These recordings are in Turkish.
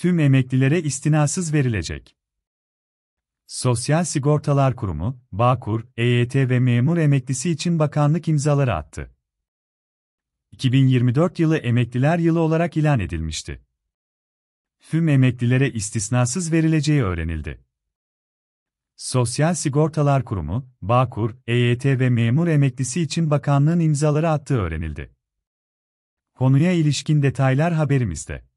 tüm emeklilere istinasız verilecek. Sosyal Sigortalar Kurumu, Bağkur, EYT ve memur emeklisi için bakanlık imzaları attı. 2024 yılı emekliler yılı olarak ilan edilmişti. Tüm emeklilere istisnasız verileceği öğrenildi. Sosyal Sigortalar Kurumu, Bağkur, EYT ve memur emeklisi için bakanlığın imzaları attığı öğrenildi. Konuya ilişkin detaylar haberimizde.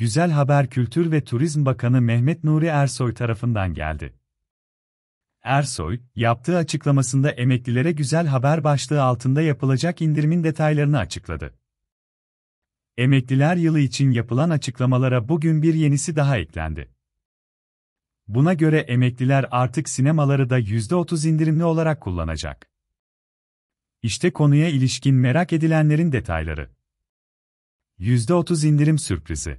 Güzel Haber Kültür ve Turizm Bakanı Mehmet Nuri Ersoy tarafından geldi. Ersoy, yaptığı açıklamasında emeklilere güzel haber başlığı altında yapılacak indirimin detaylarını açıkladı. Emekliler yılı için yapılan açıklamalara bugün bir yenisi daha eklendi. Buna göre emekliler artık sinemaları da %30 indirimli olarak kullanacak. İşte konuya ilişkin merak edilenlerin detayları. %30 indirim sürprizi.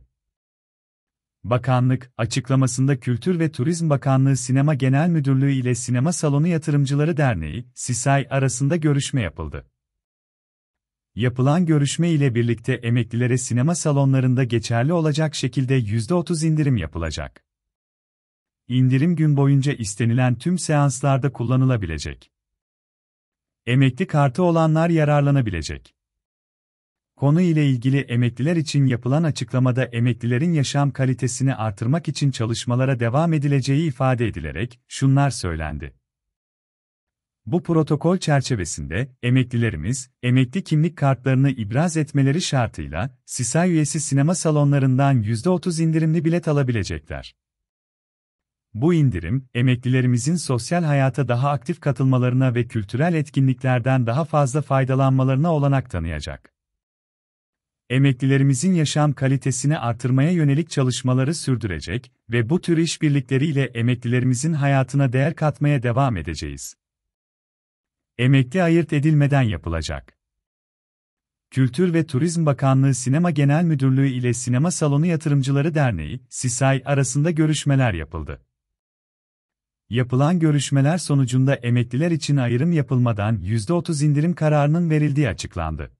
Bakanlık, açıklamasında Kültür ve Turizm Bakanlığı Sinema Genel Müdürlüğü ile Sinema Salonu Yatırımcıları Derneği, SİSAY arasında görüşme yapıldı. Yapılan görüşme ile birlikte emeklilere sinema salonlarında geçerli olacak şekilde %30 indirim yapılacak. İndirim gün boyunca istenilen tüm seanslarda kullanılabilecek. Emekli kartı olanlar yararlanabilecek. Konu ile ilgili emekliler için yapılan açıklamada emeklilerin yaşam kalitesini artırmak için çalışmalara devam edileceği ifade edilerek şunlar söylendi. Bu protokol çerçevesinde emeklilerimiz emekli kimlik kartlarını ibraz etmeleri şartıyla SİSA üyesi sinema salonlarından %30 indirimli bilet alabilecekler. Bu indirim, emeklilerimizin sosyal hayata daha aktif katılmalarına ve kültürel etkinliklerden daha fazla faydalanmalarına olanak tanıyacak emeklilerimizin yaşam kalitesini artırmaya yönelik çalışmaları sürdürecek ve bu tür işbirlikleriyle emeklilerimizin hayatına değer katmaya devam edeceğiz. Emekli ayırt edilmeden yapılacak. Kültür ve Turizm Bakanlığı Sinema Genel Müdürlüğü ile Sinema Salonu Yatırımcıları Derneği, SİSAY arasında görüşmeler yapıldı. Yapılan görüşmeler sonucunda emekliler için ayrım yapılmadan %30 indirim kararının verildiği açıklandı.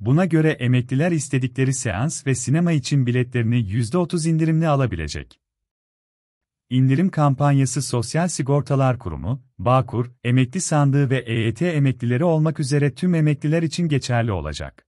Buna göre emekliler istedikleri seans ve sinema için biletlerini %30 indirimli alabilecek. İndirim kampanyası Sosyal Sigortalar Kurumu, Bağkur, Emekli Sandığı ve EYT emeklileri olmak üzere tüm emekliler için geçerli olacak.